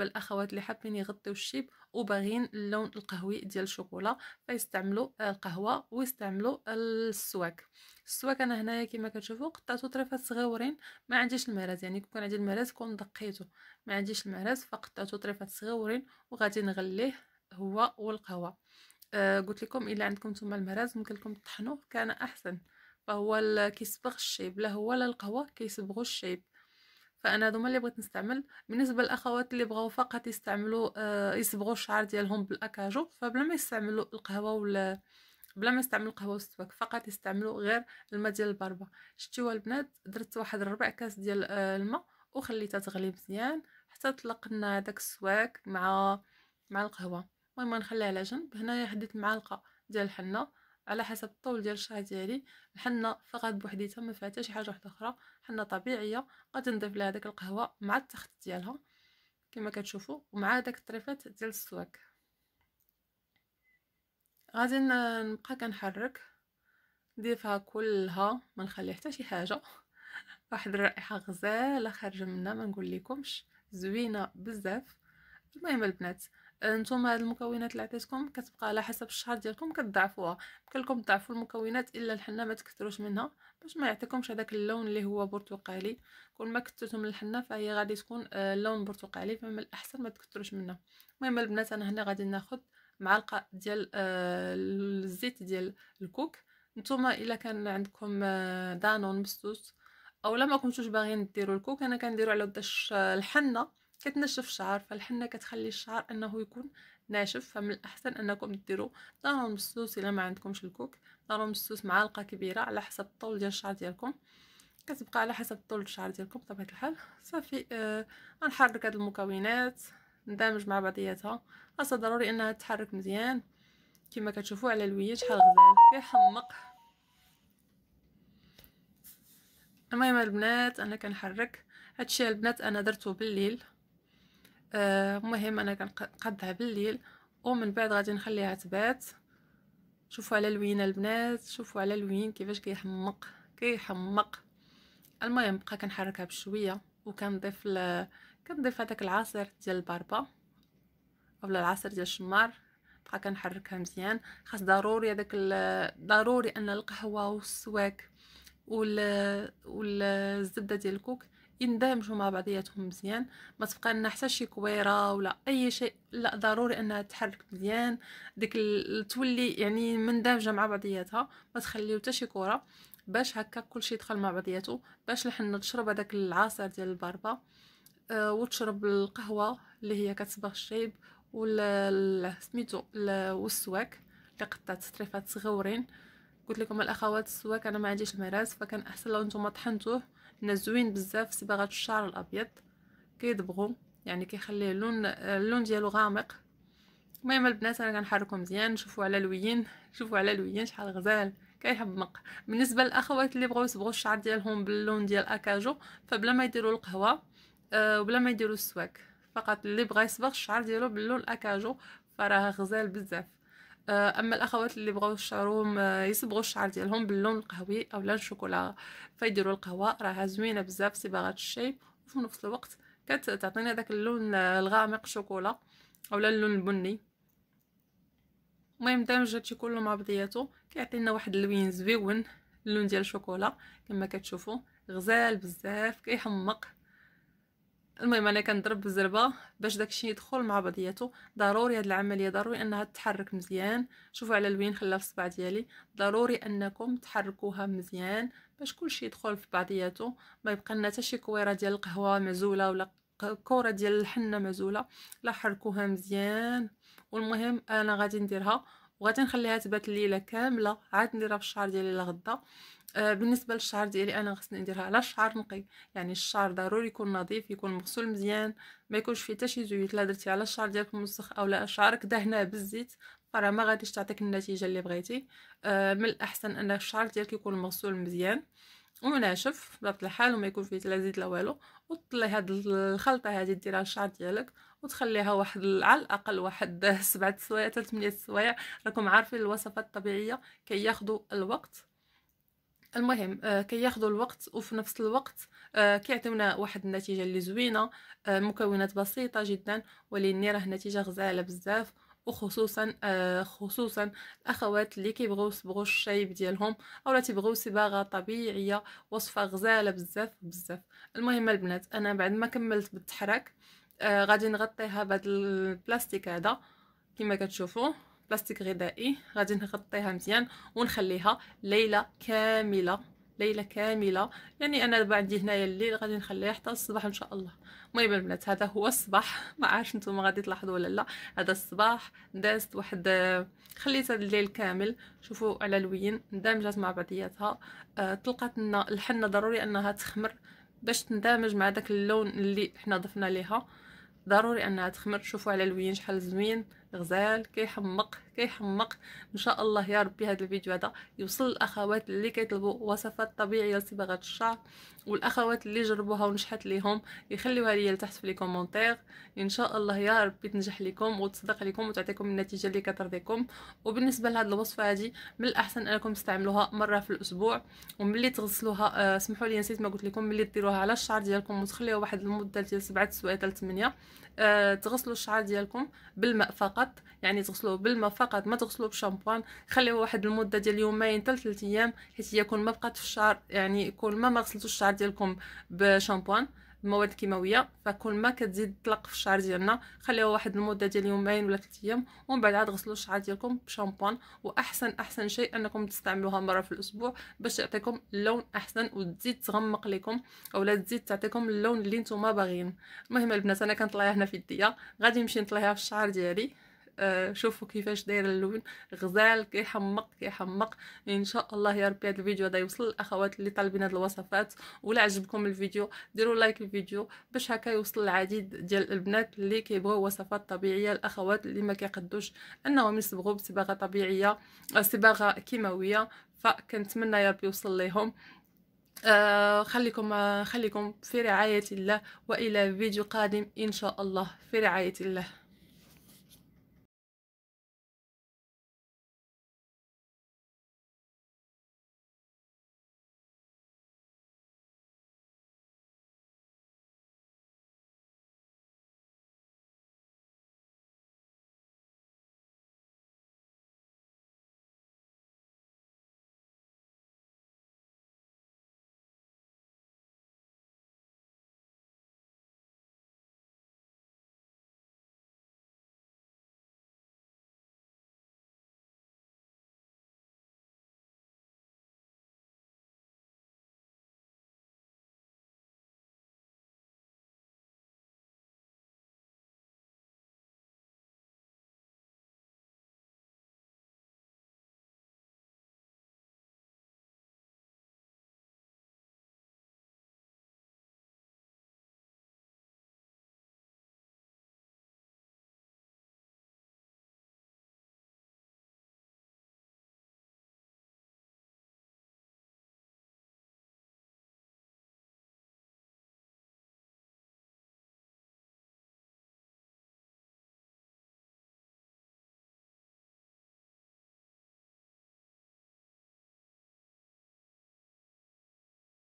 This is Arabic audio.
بالنسبه للاخوات اللي حابين يغطيو الشيب وباغيين اللون القهوي ديال الشوكولا فيستعملوا آه، القهوه ويستعملوا السواك السواك انا هنايا كما كتشوفوا قطعته طريفات صغيورين ما عنديش المعرز يعني كون عندي المراز كون دقيته ما عنديش المعرز فقطعته طريفات صغيورين وغادي نغليه هو والقهوه آه قلت لكم الا عندكم نتوما المراز ممكن لكم تطحنوه كان احسن فهو كيصبغ الشيب لا هو لا القهوه كيصبغوا الشيب فانا هذوما اللي بغيت نستعمل بالنسبه للاخوات اللي بغاو فقط يستعملوا آه يصبغوا الشعر ديالهم بالاكاجو فبلا ما يستعملوا القهوه ولا بلا ما يستعملوا القهوه والسبك فقط يستعملوا غير الماء ديال البربه شتيوا البنات درت واحد ربع كاس ديال آه، الماء وخليتها تغلي مزيان حتى طلقنا لنا داك السواك مع مع القهوه المهم نخليها على جنب هنايا حديت معلقه ديال الحنه على حسب الطول ديال الشعر ديالي الحنه فقط بوحديتها ما فيها حتى شي حاجه واحده اخرى حنه طبيعيه غتنضيف لها داك القهوه مع التخت ديالها كما كتشوفوا ومع داك الطريفات ديال السواك غادي نبقى كنحرك نضيفها كلها ما نخلي حتى شي حاجه واحد الرائحه غزاله خارجه منها ما نقول لكمش زوينه بزاف المهم البنات نتوما هاد المكونات اللي عطيتكم كتبقى على حسب الشهر ديالكم كتضعفوها يمكن لكم تضعفوا المكونات الا الحنه ما تكثروش منها باش ما يعطيكمش هذاك اللون اللي هو برتقالي كل ما كثرتوا من الحنه فهي غادي تكون اللون آه، برتقالي فمن الاحسن ما تكثروش منها المهم البنات انا هنا غادي ناخذ معلقه ديال آه، الزيت ديال الكوك نتوما الا كان عندكم آه، دانون مسدوس او لما كنتوش باغيين ديروا الكوك انا كنديروا على وداش الحنه كتنشف الشعر فالحنه كتخلي الشعر انه يكون ناشف فمن الاحسن انكم ديروا داروا مسوس الا ما عندكمش الكوك داروا مسوس معلقه كبيره على حسب الطول ديال الشعر ديالكم كتبقى على حسب طول الشعر ديالكم بطبيعه الحال صافي آه غنحرك هاد المكونات ندمج مع بعضياتها خاصه ضروري انها تتحرك مزيان كما كتشوفوا على الويج شحال غزال كيحمق المهم البنات انا كنحرك هادشي البنات انا درته بالليل المهم آه، انا كنقادها بالليل ومن بعد غادي نخليها تبات شوفوا على لوين البنات شوفوا على لوين كيفاش كيحمق كيحمق المهم بقى كنحركها بشويه وكنضيف ل... كنضيف هذاك العصير ديال الباربا اولا العصير ديال الشمار بقى كنحركها مزيان خاص ضروري هذاك ال... ضروري ان القهوه والسواك وال والزبده ديال الكوك يندمجوا مع بعضياتهم مزيان ما تبقى لنا حتى شي كويره ولا اي شيء لا ضروري انها تحرك مزيان ديك تولي يعني مندمجه مع بعضياتها ما تخليو حتى شي كوره باش هكا كلشي يدخل مع بعضياته باش لحنا تشرب هذاك العصير ديال البربه أه وتشرب القهوه اللي هي كتصبغ الشيب ولا سميتو والسواك اللي قطعت طريفات صغورين قلت لكم الاخوات السواك انا ما عنديش المراس فكان احسن لو نتوما طحنتوه زوين بزاف صباغه الشعر الابيض كيدبغوا يعني كيخليه اللون آه، اللون ديالو غامق المهم البنات انا كنحركو مزيان شوفوا على الوين شوفوا على الوين شحال غزال كيحمق بالنسبه للاخوات اللي بغاو يصبغوا الشعر ديالهم باللون ديال اكاجو فبلا ما يديروا القهوه آه، وبلا ما يديروا السواك فقط اللي بغى يصبغ الشعر ديالو باللون اكاجو فراه غزال بزاف آه، اما الاخوات اللي بغاو شعرهم آه، يصبغوا الشعر ديالهم باللون القهوي او لون الشوكولا فيديروا القهوه راها زوينه بزاف صباغه الشاي وفي نفس الوقت كتعطينا داك اللون آه، الغامق شوكولا اولا اللون البني المهم دامج هادشي كله مع بعضياته كيعطينا واحد اللون زويون اللون ديال الشوكولا كما كتشوفوا غزال بزاف كيحمق المهم انا كنضرب بالزربه باش داكشي يدخل مع بعضياتو ضروري هاد العمليه ضروري انها تتحرك مزيان شوفوا على الوين خلا في الصبع ديالي ضروري انكم تحركوها مزيان باش كلشي يدخل في بعضياتو ما يبقى لنا حتى شي كويره ديال القهوه معزوله ولا كوره ديال الحنه معزوله لا حركوها مزيان والمهم انا غادي نديرها وغادي نخليها تبات الليله كامله عاد نديرها في الشعر ديالي لغدا آه، بالنسبه للشعر ديالي انا خصني نديرها على الشعر نقي يعني الشعر ضروري يكون نظيف يكون مغسول مزيان ما يكونش فيه حتى شي زيوت لا درتي على الشعر ديالك مسخ او لا شعرك دهناه بالزيت فراه ما غاديش تعطيك النتيجه اللي بغيتي آه، من الاحسن ان الشعر ديالك يكون مغسول مزيان وناشف بطبيعه الحال وما يكون فيه لا زيت لا والو وطلي هاد الخلطه هادي ديرها الشعر ديالك وتخليها واحد على الاقل واحد سبعة سوايع حتى 8 سوايع راكم عارفين الوصفات الطبيعيه كياخذوا الوقت المهم آه كياخذوا الوقت وفي نفس الوقت آه، كيعطيونا واحد النتيجه اللي زوينه آه، مكونات بسيطه جدا ولاني راه نتيجه غزاله بزاف وخصوصا آه، خصوصا الاخوات اللي كيبغيو يصبغوا الشايب ديالهم اولا تيبغيو صباغه طبيعيه وصفه غزاله بزاف بزاف المهم البنات انا بعد ما كملت بالتحرك غادي نغطيها بهذا البلاستيك هذا كما كتشوفوه بلاستيك غذائي غادي نغطيها مزيان ونخليها ليله كامله ليله كامله يعني انا دابا عندي هنايا الليل غادي نخليها حتى الصباح ان شاء الله المهم البنات هذا هو الصباح ما عارف نتوما غادي تلاحظوا ولا لا هذا الصباح دازت واحد خليت هذا الليل كامل شوفوا على الوين دامجات مع بعضياتها أه طلقت لنا الحنه ضروري انها تخمر باش تندمج مع داك اللون اللي حنا ضفنا ليها ضروري انها تخمر شوفوا على الوين شحال زوين غزال كيحمق كيحمق ان شاء الله يا ربي هذا الفيديو هذا يوصل للاخوات اللي كيطلبوا وصفات طبيعيه لصباغه الشعر والاخوات اللي جربوها ونجحت ليهم يخليوها ليا لتحت في لي كومونتير ان شاء الله يا ربي تنجح لكم وتصدق لكم وتعطيكم النتيجه اللي كترضيكم وبالنسبه لهاد الوصفه هذه من الاحسن انكم تستعملوها مره في الاسبوع وملي تغسلوها آه سمحوا لي نسيت ما قلت لكم ملي ديروها على الشعر ديالكم وتخليوها واحد المده ديال 7 سوايع حتى 8 آه تغسلوا الشعر ديالكم بالماء فقط فقط يعني تغسلوه بالماء فقط ما تغسلوه بشامبوان خليوه واحد المده ديال يومين حتى 3 ايام حيت هي كون ما بقات في الشعر يعني كل ما ما غسلتوش الشعر ديالكم بشامبوان المواد الكيماويه فكل ما كتزيد تطلق في الشعر ديالنا خليوه واحد المده ديال يومين ولا 3 ايام ومن بعد عاد غسلوا الشعر ديالكم بشامبوان واحسن احسن شيء انكم تستعملوها مره في الاسبوع باش تعطيكم لون احسن وتزيد تغمق لكم اولا تزيد تعطيكم اللون اللي نتوما باغيين المهم البنات انا كنطلعها هنا في يديا غادي نمشي نطلعها في الشعر ديالي آه، شوفوا كيفاش داير اللون غزال كيحمق كيحمق ان شاء الله يا ربي هذا الفيديو هذا يوصل للاخوات اللي طالبين هذه الوصفات ولا عجبكم الفيديو ديروا لايك الفيديو باش هكا يوصل العديد ديال البنات اللي كيبغوا وصفات طبيعيه الاخوات اللي ما كيقدوش انهم يصبغوا بصباغه طبيعيه آه، صباغه كيماويه فكنتمنى يا ربي يوصل ليهم آه خليكم آه خليكم في رعاية الله وإلى فيديو قادم إن شاء الله في رعاية الله